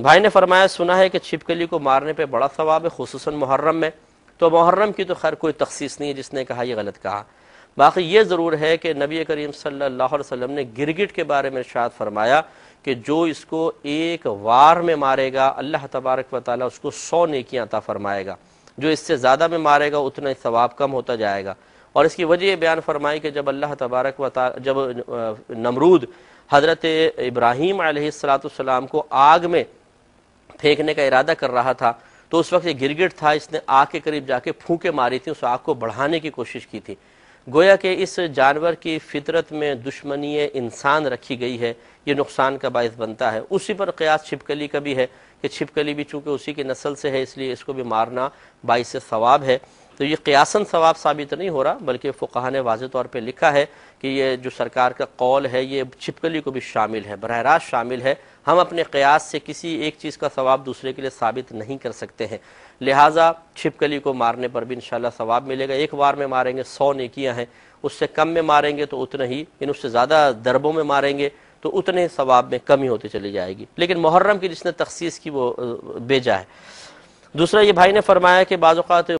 भाई ने फरमाया सुना है कि छिपकली को मारने पर बड़ा सवाब है खूस मुहर्रम में तो मुहर्रम की तो खैर कोई तखसीस नहीं है जिसने कहा यह गलत कहा बाकी यह ज़रूर है कि नबी करीम सल्लल्लाहु अलैहि वसल्लम ने गिरगिट के बारे में शायद फरमाया कि जो इसको एक वार में मारेगा अल्लाह तबारक व ताली उसको सौ नेकियाँ अता फरमाएगा जो इससे ज़्यादा में मारेगा उतना ही सवाब कम होता जाएगा और इसकी वजह यह बयान फरमाई कि जब अल्लाह तबारक व जब नमरूद हज़रत इब्राहीम आसलाम को आग में फेंकने का इरादा कर रहा था तो उस वक्त ये गिरगिट था इसने आग के करीब जाके फूके मारी थी उस आग को बढ़ाने की कोशिश की थी गोया कि इस जानवर की फितरत में दुश्मनी इंसान रखी गई है ये नुकसान का बायस बनता है उसी पर क़यास छिपकली का भी है कि छिपकली भी चूंकि उसी की नस्ल से है इसलिए इसको भी मारना बाईस सवाब है तो ये क्यासन सवाब साबित नहीं हो रहा बल्कि फ़ुकाहा ने वाज तौर पर लिखा है कि ये जो सरकार का कौल है ये छिपकली को भी शामिल है बरह रास्त शामिल है हम अपने क़यास से किसी एक चीज़ का सवाब दूसरे के लिए साबित नहीं कर सकते हैं लिहाजा छिपकली को मारने पर भी इन शाला सवाब मिलेगा एक बार में मारेंगे सौ निकियाँ हैं उससे कम में मारेंगे तो उतना ही इन उससे ज़्यादा दरबों में मारेंगे तो उतने सवाब में कमी होती चली जाएगी लेकिन मुहर्रम की जिसने तखसीस की वो बेजा है दूसरा ये भाई ने फरमाया कि बाज़ात